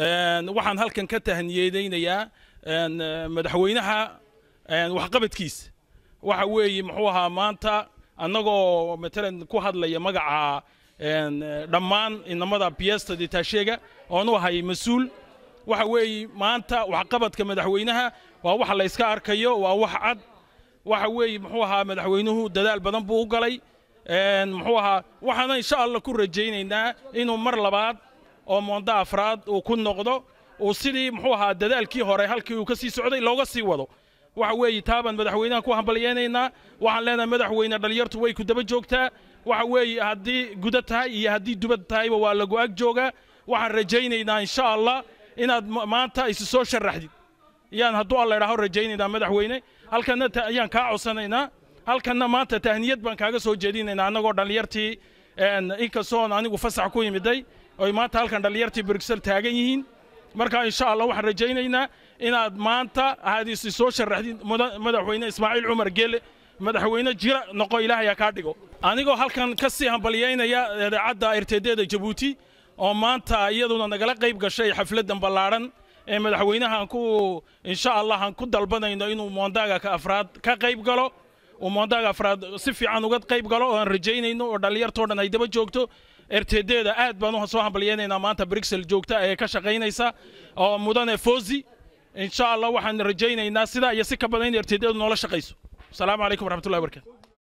waxaan halkan ka tahniyedaynayaa madaxweynaha waxqabadkiisa waxa weeye muxuu ahaa maanta annagoo matalan ku hadlaya magaca dhammaan inamada biyesta ditaasheega oonu ahay mas-uul waxa weeye maanta waxqabadka madaxweynaha waa wax la arkayo waa wax cad waxa weeye muxuu ahaa madaxweynuhu dadaal badan buu u galay muxuu ahaa waxaana insha allah ku rajaynaynaa inuu mar labaad oo moondo afraad uu ku noqdo uu sidii muxuu ahaa dadaalkii hore halkii uu ka socday looga sii wado waxa weeye taabaan madaxweynahan ku hambalyaynaynaa waxaan leenahay madaxweyne dhallinyartu way ku daba joogtaa waxa weeye haddii guda tahay iyo haddii dubad tahayba waa lagu ag joogaa waxaan rajaynaynaa insha allah inaad maanta isu soo sharaxdid yaan hadduu alla idhaaho rajaynaynaa madaxweyne halkanna ayaan kaa codsanaynaa halkanna maanta tahniyad baan kaaga soo jeedinaynaa annagoo dhallinyartii inkastoon anigu fasax ku yimiday oy maanta halkan dhallinyartii brugsel taagan yihiin marka insha allah waxaan rajaynaynaa inaad maanta aad isi soo sharaxdid madaxweyne ismaaciil cumar gele madaxweyne jira noqo ilaahayaa kaa dhigo anigoo halkan ka sii hambalyaynaya idaacadda irtedda jabuuti oo maanta iyaduna nagala qayb gashay xafladdan ballaadhan ee madaxweynahaan ku insha allah aan ku dalbanayno inuu moondaaga afraad ka qayb galo ummaddaga afraad si fiican uga qayb galo oo aan rajaynayno oo dhallinyartoo dhan ay daba joogto ertedeeda aad baan soo hambalyaynaynaa maanta brixel joogta ee ka shaqaynaysa oo mudane foozi insha allah waxaan rajaynaynaa sidaa iyo si ka badan in ertedeedu noola shaqayso asalaamu calaykum waraxmatullahi wabarakatu